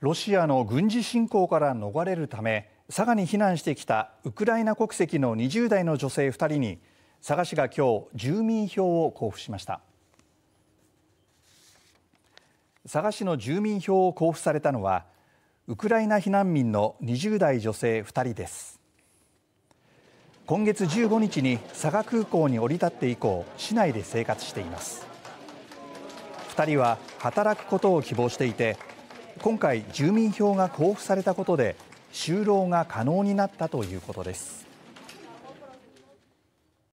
ロシアの軍事侵攻から逃れるため佐賀に避難してきたウクライナ国籍の20代の女性2人に佐賀市が今日住民票を交付しました佐賀市の住民票を交付されたのはウクライナ避難民の20代女性2人です今月15日に佐賀空港に降り立って以降市内で生活しています2人は働くことを希望していて今回、住民票が交付されたことで就労が可能になったということです。